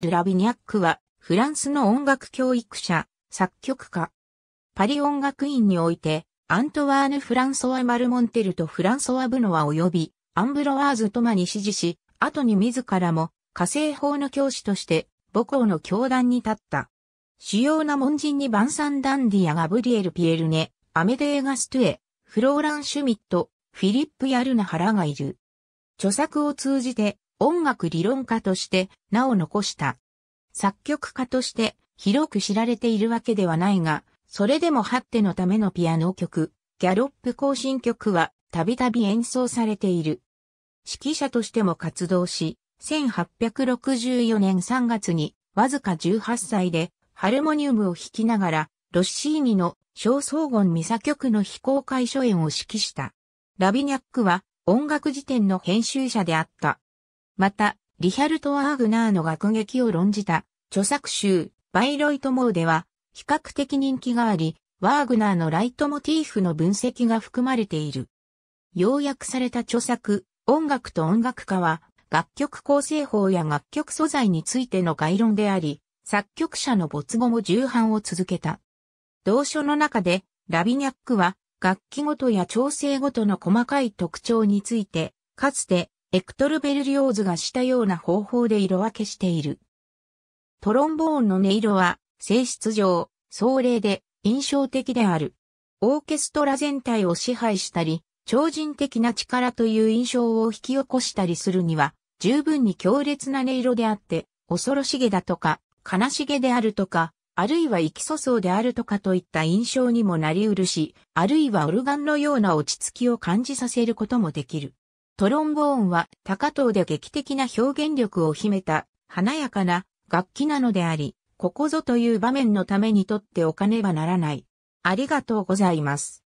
ル・ラビニャックは、フランスの音楽教育者、作曲家。パリ音楽院において、アントワーヌ・フランソワ・マルモンテルとフランソワ・ブノワ及び、アンブロワーズ・トマに指示し、後に自らも、火星法の教師として、母校の教団に立った。主要な門人にバンサン・ダンディア・ガブリエル・ピエルネ、アメデー・ガストゥエ、フローラン・シュミット、フィリップ・ヤルナ・ハラがいる。著作を通じて、音楽理論家として名を残した。作曲家として広く知られているわけではないが、それでもハッテのためのピアノ曲、ギャロップ行進曲はたびたび演奏されている。指揮者としても活動し、1864年3月にわずか18歳でハルモニウムを弾きながら、ロッシーニの小荘言ミサ曲の非公開初演を指揮した。ラビニャックは音楽辞典の編集者であった。また、リヒャルト・ワーグナーの学劇を論じた著作集、バイロイト・モーでは、比較的人気があり、ワーグナーのライトモティーフの分析が含まれている。要約された著作、音楽と音楽家は、楽曲構成法や楽曲素材についての概論であり、作曲者の没後も重版を続けた。同書の中で、ラビニャックは、楽器ごとや調整ごとの細かい特徴について、かつてエクトル・ベルリオーズがしたような方法で色分けしている。トロンボーンの音色は、性質上、壮麗で印象的である。オーケストラ全体を支配したり、超人的な力という印象を引き起こしたりするには、十分に強烈な音色であって、恐ろしげだとか、悲しげであるとか、あるいは生き粗相であるとかといった印象にもなりうるし、あるいはオルガンのような落ち着きを感じさせることもできる。トロンボーンは高等で劇的な表現力を秘めた華やかな楽器なのであり、ここぞという場面のためにとっておかねばならない。ありがとうございます。